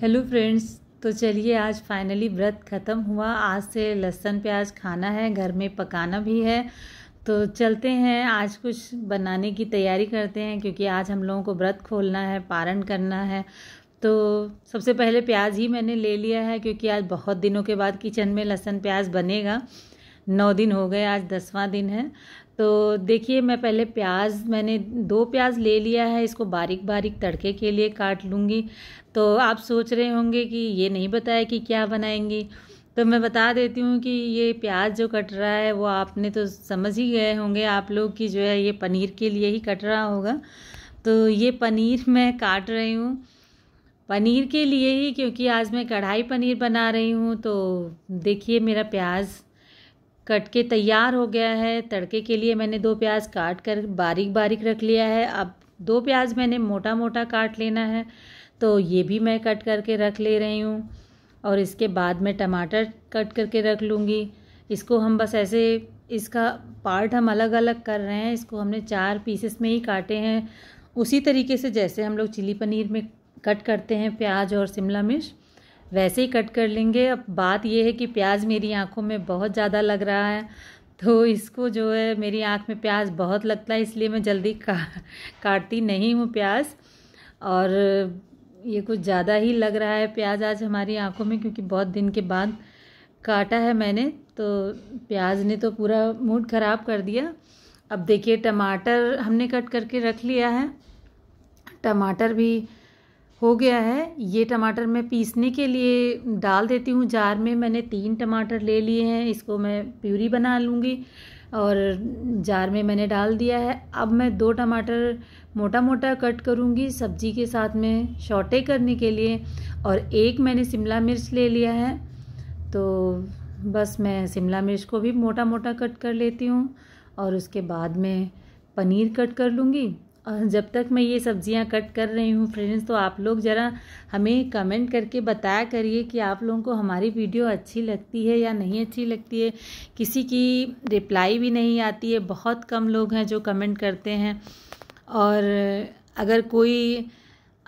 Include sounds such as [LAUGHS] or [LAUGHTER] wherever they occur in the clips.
hello friends तो चलिए आज फाइनली व्रत ख़त्म हुआ आज से लहसुन प्याज खाना है घर में पकाना भी है तो चलते हैं आज कुछ बनाने की तैयारी करते हैं क्योंकि आज हम लोगों को व्रत खोलना है पारण करना है तो सबसे पहले प्याज ही मैंने ले लिया है क्योंकि आज बहुत दिनों के बाद किचन में लहसुन प्याज बनेगा नौ दिन हो गए आज दसवां दिन है तो देखिए मैं पहले प्याज मैंने दो प्याज ले लिया है इसको बारीक बारीक तड़के के लिए काट लूँगी तो आप सोच रहे होंगे कि ये नहीं बताया कि क्या बनाएंगी तो मैं बता देती हूँ कि ये प्याज जो कट रहा है वो आपने तो समझ ही गए होंगे आप लोग कि जो है ये पनीर के लिए ही कट रहा होगा तो ये पनीर मैं काट रही हूँ पनीर के लिए ही क्योंकि आज मैं कढ़ाई पनीर बना रही हूँ तो देखिए मेरा प्याज कट के तैयार हो गया है तड़के के लिए मैंने दो प्याज काट कर बारीक बारीक रख लिया है अब दो प्याज मैंने मोटा मोटा काट लेना है तो ये भी मैं कट करके रख ले रही हूँ और इसके बाद मैं टमाटर कट करके रख लूँगी इसको हम बस ऐसे इसका पार्ट हम अलग अलग कर रहे हैं इसको हमने चार पीसेस में ही काटे हैं उसी तरीके से जैसे हम लोग चिली पनीर में कट करते हैं प्याज और शिमला मिर्च वैसे ही कट कर लेंगे अब बात यह है कि प्याज मेरी आँखों में बहुत ज़्यादा लग रहा है तो इसको जो है मेरी आँख में प्याज बहुत लगता है इसलिए मैं जल्दी [LAUGHS] का काटती नहीं हूँ प्याज और ये कुछ ज़्यादा ही लग रहा है प्याज आज हमारी आँखों में क्योंकि बहुत दिन के बाद काटा है मैंने तो प्याज ने तो पूरा मूड ख़राब कर दिया अब देखिए टमाटर हमने कट करके रख लिया है टमाटर भी हो गया है ये टमाटर मैं पीसने के लिए डाल देती हूँ जार में मैंने तीन टमाटर ले लिए हैं इसको मैं प्यूरी बना लूँगी और जार में मैंने डाल दिया है अब मैं दो टमाटर मोटा मोटा कट करूँगी सब्जी के साथ में शॉटे करने के लिए और एक मैंने शिमला मिर्च ले लिया है तो बस मैं शिमला मिर्च को भी मोटा मोटा कट कर लेती हूँ और उसके बाद में पनीर कट कर लूँगी जब तक मैं ये सब्जियां कट कर रही हूँ फ्रेंड्स तो आप लोग ज़रा हमें कमेंट करके बताया करिए कि आप लोगों को हमारी वीडियो अच्छी लगती है या नहीं अच्छी लगती है किसी की रिप्लाई भी नहीं आती है बहुत कम लोग हैं जो कमेंट करते हैं और अगर कोई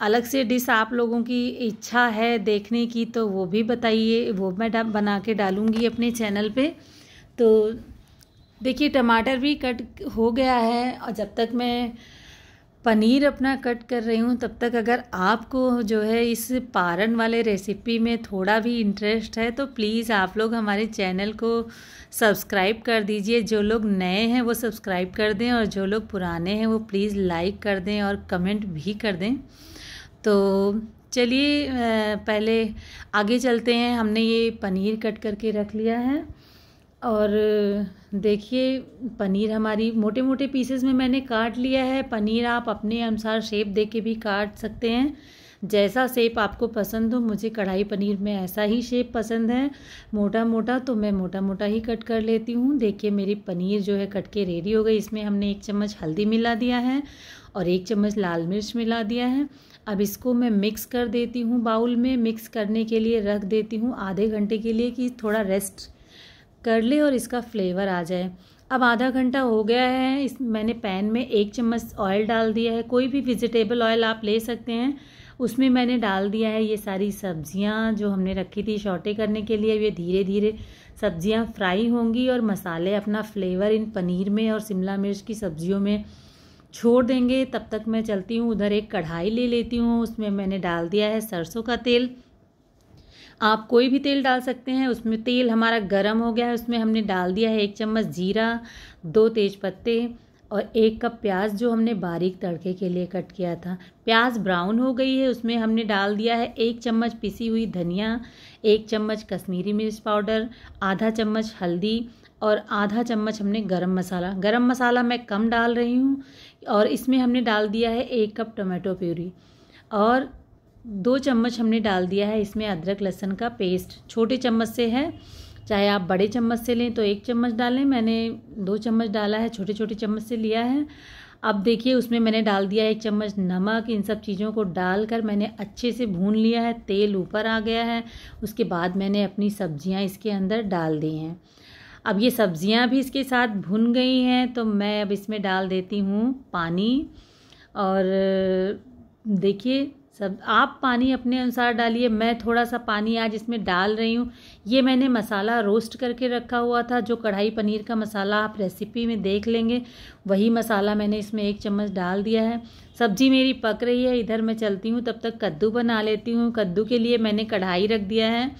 अलग से डिश आप लोगों की इच्छा है देखने की तो वो भी बताइए वो मैं बना के डालूँगी अपने चैनल पर तो देखिए टमाटर भी कट हो गया है और जब तक मैं पनीर अपना कट कर रही हूँ तब तक अगर आपको जो है इस पारन वाले रेसिपी में थोड़ा भी इंटरेस्ट है तो प्लीज़ आप लोग हमारे चैनल को सब्सक्राइब कर दीजिए जो लोग नए हैं वो सब्सक्राइब कर दें और जो लोग पुराने हैं वो प्लीज़ लाइक कर दें और कमेंट भी कर दें तो चलिए पहले आगे चलते हैं हमने ये पनीर कट करके रख लिया है और देखिए पनीर हमारी मोटे मोटे पीसेस में मैंने काट लिया है पनीर आप अपने अनुसार शेप दे के भी काट सकते हैं जैसा शेप आपको पसंद हो मुझे कढ़ाई पनीर में ऐसा ही शेप पसंद है मोटा मोटा तो मैं मोटा मोटा ही कट कर लेती हूँ देखिए मेरी पनीर जो है कट के रेडी हो गई इसमें हमने एक चम्मच हल्दी मिला दिया है और एक चम्मच लाल मिर्च मिला दिया है अब इसको मैं मिक्स कर देती हूँ बाउल में मिक्स करने के लिए रख देती हूँ आधे घंटे के लिए कि थोड़ा रेस्ट कर ले और इसका फ्लेवर आ जाए अब आधा घंटा हो गया है इस मैंने पैन में एक चम्मच ऑयल डाल दिया है कोई भी वेजिटेबल ऑयल आप ले सकते हैं उसमें मैंने डाल दिया है ये सारी सब्जियां जो हमने रखी थी शॉर्टे करने के लिए ये धीरे धीरे सब्जियां फ्राई होंगी और मसाले अपना फ्लेवर इन पनीर में और शिमला मिर्च की सब्जियों में छोड़ देंगे तब तक मैं चलती हूँ उधर एक कढ़ाई ले लेती हूँ उसमें मैंने डाल दिया है सरसों का तेल आप कोई भी तेल डाल सकते हैं उसमें तेल हमारा गर्म हो गया है उसमें हमने डाल दिया है एक चम्मच जीरा दो तेज पत्ते और एक कप प्याज जो हमने बारीक तड़के के लिए कट किया था प्याज ब्राउन हो गई है उसमें हमने डाल दिया है एक चम्मच पिसी हुई धनिया एक चम्मच कश्मीरी मिर्च पाउडर आधा चम्मच हल्दी और आधा चम्मच हमने गरम मसाला गरम मसाला मैं कम डाल रही हूँ और इसमें हमने डाल दिया है एक कप टमाटो प्यूरी और दो चम्मच हमने डाल दिया है इसमें अदरक लहसन का पेस्ट छोटे चम्मच से है चाहे आप बड़े चम्मच से लें तो एक चम्मच डालें मैंने दो चम्मच डाला है छोटे छोटे चम्मच से लिया है अब देखिए उसमें मैंने डाल दिया एक चम्मच नमक इन सब चीज़ों को डालकर मैंने अच्छे से भून लिया है तेल ऊपर आ गया है उसके बाद मैंने अपनी सब्जियां इसके अंदर डाल दी हैं अब ये सब्जियां भी इसके साथ भुन गई हैं तो मैं अब इसमें डाल देती हूँ पानी और देखिए सब आप पानी अपने अनुसार डालिए मैं थोड़ा सा पानी आज इसमें डाल रही हूँ ये मैंने मसाला रोस्ट करके रखा हुआ था जो कढ़ाई पनीर का मसाला आप रेसिपी में देख लेंगे वही मसाला मैंने इसमें एक चम्मच डाल दिया है सब्जी मेरी पक रही है इधर मैं चलती हूँ तब तक कद्दू बना लेती हूँ कद्दू के लिए मैंने कढ़ाई रख दिया है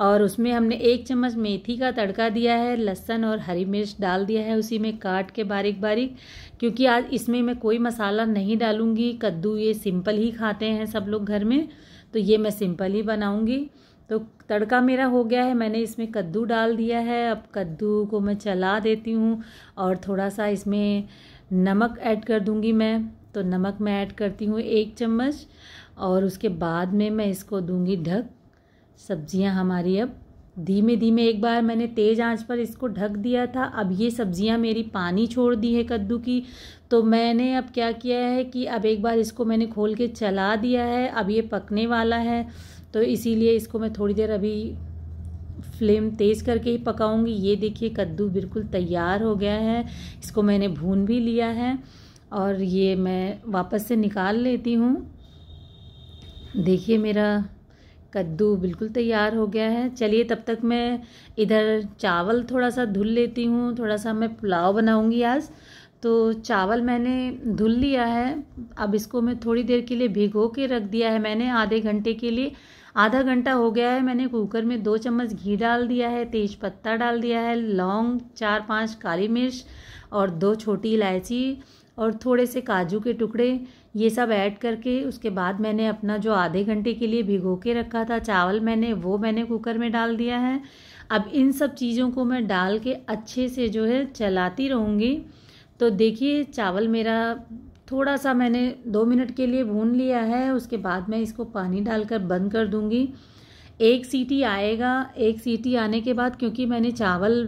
और उसमें हमने एक चम्मच मेथी का तड़का दिया है लहसन और हरी मिर्च डाल दिया है उसी में काट के बारीक बारीक क्योंकि आज इसमें मैं कोई मसाला नहीं डालूँगी कद्दू ये सिंपल ही खाते हैं सब लोग घर में तो ये मैं सिंपल ही बनाऊँगी तो तड़का मेरा हो गया है मैंने इसमें कद्दू डाल दिया है अब कद्दू को मैं चला देती हूँ और थोड़ा सा इसमें नमक ऐड कर दूँगी मैं तो नमक मैं ऐड करती हूँ एक चम्मच और उसके बाद में मैं इसको दूँगी ढक सब्जियां हमारी अब धीमे धीमे एक बार मैंने तेज़ आंच पर इसको ढक दिया था अब ये सब्जियां मेरी पानी छोड़ दी है कद्दू की तो मैंने अब क्या किया है कि अब एक बार इसको मैंने खोल के चला दिया है अब ये पकने वाला है तो इसीलिए इसको मैं थोड़ी देर अभी फ्लेम तेज़ करके ही पकाऊंगी ये देखिए कद्दू बिल्कुल तैयार हो गया है इसको मैंने भून भी लिया है और ये मैं वापस से निकाल लेती हूँ देखिए मेरा कद्दू बिल्कुल तैयार हो गया है चलिए तब तक मैं इधर चावल थोड़ा सा धुल लेती हूँ थोड़ा सा मैं पुलाव बनाऊँगी आज तो चावल मैंने धुल लिया है अब इसको मैं थोड़ी देर के लिए भिगो के रख दिया है मैंने आधे घंटे के लिए आधा घंटा हो गया है मैंने कुकर में दो चम्मच घी डाल दिया है तेज पत्ता डाल दिया है लौंग चार पांच काली मिर्च और दो छोटी इलायची और थोड़े से काजू के टुकड़े ये सब ऐड करके उसके बाद मैंने अपना जो आधे घंटे के लिए भिगो के रखा था चावल मैंने वो मैंने कुकर में डाल दिया है अब इन सब चीज़ों को मैं डाल के अच्छे से जो है चलाती रहूँगी तो देखिए चावल मेरा थोड़ा सा मैंने दो मिनट के लिए भून लिया है उसके बाद मैं इसको पानी डालकर बंद कर दूँगी एक सीटी आएगा एक सीटी आने के बाद क्योंकि मैंने चावल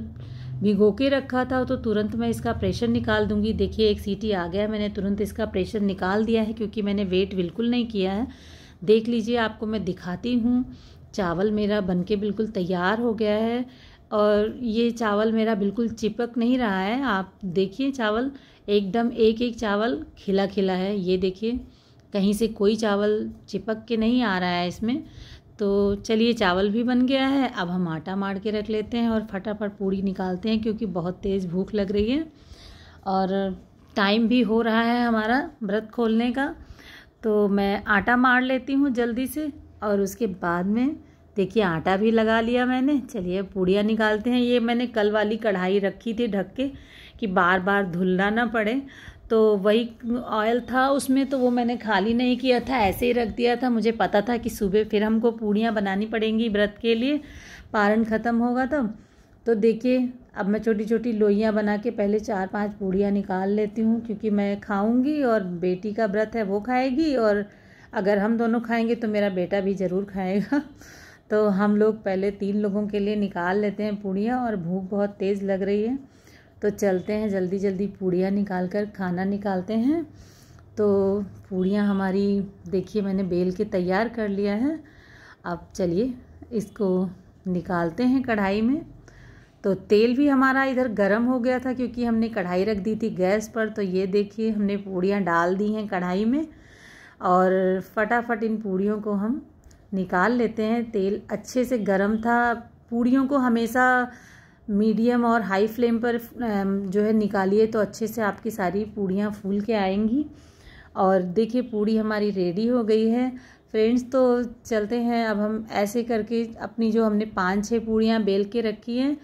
भिगो के रखा था तो तुरंत मैं इसका प्रेशर निकाल दूंगी देखिए एक सीटी आ गया मैंने तुरंत इसका प्रेशर निकाल दिया है क्योंकि मैंने वेट बिल्कुल नहीं किया है देख लीजिए आपको मैं दिखाती हूँ चावल मेरा बन के बिल्कुल तैयार हो गया है और ये चावल मेरा बिल्कुल चिपक नहीं रहा है आप देखिए चावल एकदम एक एक चावल खिला खिला है ये देखिए कहीं से कोई चावल चिपक के नहीं आ रहा है इसमें तो चलिए चावल भी बन गया है अब हम आटा मार के रख लेते हैं और फटाफट पूड़ी निकालते हैं क्योंकि बहुत तेज़ भूख लग रही है और टाइम भी हो रहा है हमारा व्रत खोलने का तो मैं आटा मार लेती हूँ जल्दी से और उसके बाद में देखिए आटा भी लगा लिया मैंने चलिए पूड़ियाँ निकालते हैं ये मैंने कल वाली कढ़ाई रखी थी ढक के कि बार बार धुलना ना पड़े तो वही ऑयल था उसमें तो वो मैंने खाली नहीं किया था ऐसे ही रख दिया था मुझे पता था कि सुबह फिर हमको पूड़ियाँ बनानी पड़ेंगी व्रत के लिए पारण ख़त्म होगा तब तो, देखिए अब मैं छोटी छोटी लोइयाँ बना के पहले चार पांच पूड़ियाँ निकाल लेती हूँ क्योंकि मैं खाऊँगी और बेटी का व्रत है वो खाएगी और अगर हम दोनों खाएंगे तो मेरा बेटा भी ज़रूर खाएगा [LAUGHS] तो हम लोग पहले तीन लोगों के लिए निकाल लेते हैं पूड़ियाँ और भूख बहुत तेज़ लग रही है तो चलते हैं जल्दी जल्दी पूड़ियाँ निकाल कर खाना निकालते हैं तो पूड़ियाँ हमारी देखिए मैंने बेल के तैयार कर लिया है अब चलिए इसको निकालते हैं कढ़ाई में तो तेल भी हमारा इधर गर्म हो गया था क्योंकि हमने कढ़ाई रख दी थी गैस पर तो ये देखिए हमने पूड़ियाँ डाल दी हैं कढ़ाई में और फटाफट इन पूड़ियों को हम निकाल लेते हैं तेल अच्छे से गर्म था पूड़ियों को हमेशा मीडियम और हाई फ्लेम पर जो है निकालिए तो अच्छे से आपकी सारी पूड़ियाँ फूल के आएंगी और देखिए पूड़ी हमारी रेडी हो गई है फ्रेंड्स तो चलते हैं अब हम ऐसे करके अपनी जो हमने पाँच छः पूड़ियाँ बेल के रखी हैं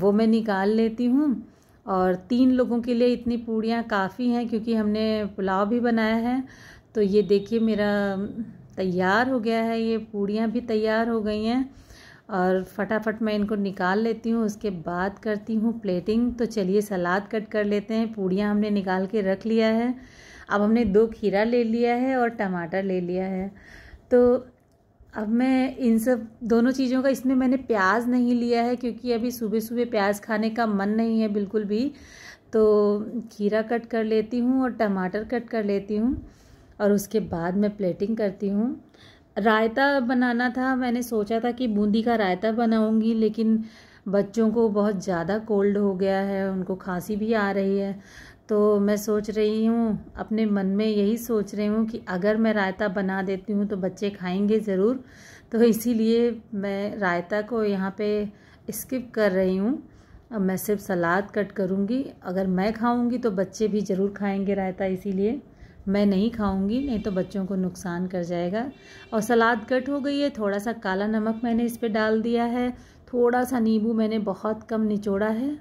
वो मैं निकाल लेती हूँ और तीन लोगों के लिए इतनी पूड़ियाँ काफ़ी हैं क्योंकि हमने पुलाव भी बनाया है तो ये देखिए मेरा तैयार हो गया है ये पूड़ियाँ भी तैयार हो गई हैं और फटाफट मैं इनको निकाल लेती हूँ उसके बाद करती हूँ प्लेटिंग तो चलिए सलाद कट कर लेते हैं पूड़ियाँ हमने निकाल के रख लिया है अब हमने दो खीरा ले लिया है और टमाटर ले लिया है तो अब मैं इन सब दोनों चीज़ों का इसमें मैंने प्याज नहीं लिया है क्योंकि अभी सुबह सुबह प्याज खाने का मन नहीं है बिल्कुल भी तो खीरा कट कर लेती हूँ और टमाटर कट कर लेती हूँ और उसके बाद मैं प्लेटिंग करती हूँ रायता बनाना था मैंने सोचा था कि बूंदी का रायता बनाऊंगी लेकिन बच्चों को बहुत ज़्यादा कोल्ड हो गया है उनको खांसी भी आ रही है तो मैं सोच रही हूँ अपने मन में यही सोच रही हूँ कि अगर मैं रायता बना देती हूँ तो बच्चे खाएंगे ज़रूर तो इसीलिए मैं रायता को यहाँ पे स्किप कर रही हूँ अब मैं सिर्फ सलाद कट करूँगी अगर मैं खाऊँगी तो बच्चे भी ज़रूर खाएंगे रायता इसीलिए मैं नहीं खाऊंगी नहीं तो बच्चों को नुकसान कर जाएगा और सलाद कट हो गई है थोड़ा सा काला नमक मैंने इस पर डाल दिया है थोड़ा सा नींबू मैंने बहुत कम निचोड़ा है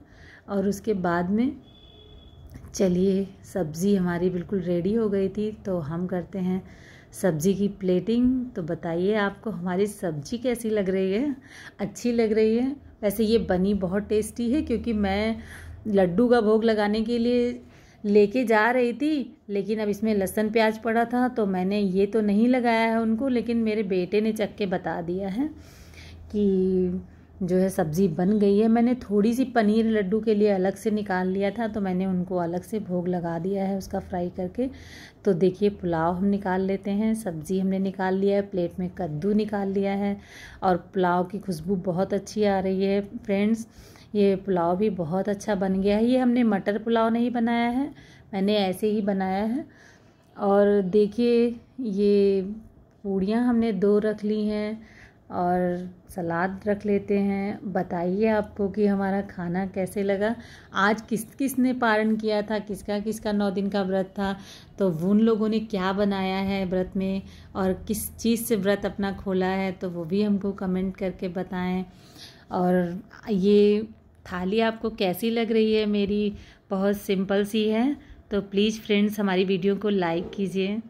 और उसके बाद में चलिए सब्ज़ी हमारी बिल्कुल रेडी हो गई थी तो हम करते हैं सब्ज़ी की प्लेटिंग तो बताइए आपको हमारी सब्ज़ी कैसी लग रही है अच्छी लग रही है वैसे ये बनी बहुत टेस्टी है क्योंकि मैं लड्डू का भोग लगाने के लिए लेके जा रही थी लेकिन अब इसमें लहसुन प्याज पड़ा था तो मैंने ये तो नहीं लगाया है उनको लेकिन मेरे बेटे ने चख के बता दिया है कि जो है सब्ज़ी बन गई है मैंने थोड़ी सी पनीर लड्डू के लिए अलग से निकाल लिया था तो मैंने उनको अलग से भोग लगा दिया है उसका फ्राई करके तो देखिए पुलाव हम निकाल लेते हैं सब्ज़ी हमने निकाल लिया है प्लेट में कद्दू निकाल लिया है और पुलाव की खुशबू बहुत अच्छी आ रही है फ्रेंड्स ये पुलाव भी बहुत अच्छा बन गया है ये हमने मटर पुलाव नहीं बनाया है मैंने ऐसे ही बनाया है और देखिए ये पूड़ियाँ हमने दो रख ली हैं और सलाद रख लेते हैं बताइए आपको कि हमारा खाना कैसे लगा आज किस किस ने पारण किया था किसका किसका नौ दिन का व्रत था तो उन लोगों ने क्या बनाया है व्रत में और किस चीज़ से व्रत अपना खोला है तो वो भी हमको कमेंट करके बताएं और ये थाली आपको कैसी लग रही है मेरी बहुत सिंपल सी है तो प्लीज़ फ्रेंड्स हमारी वीडियो को लाइक कीजिए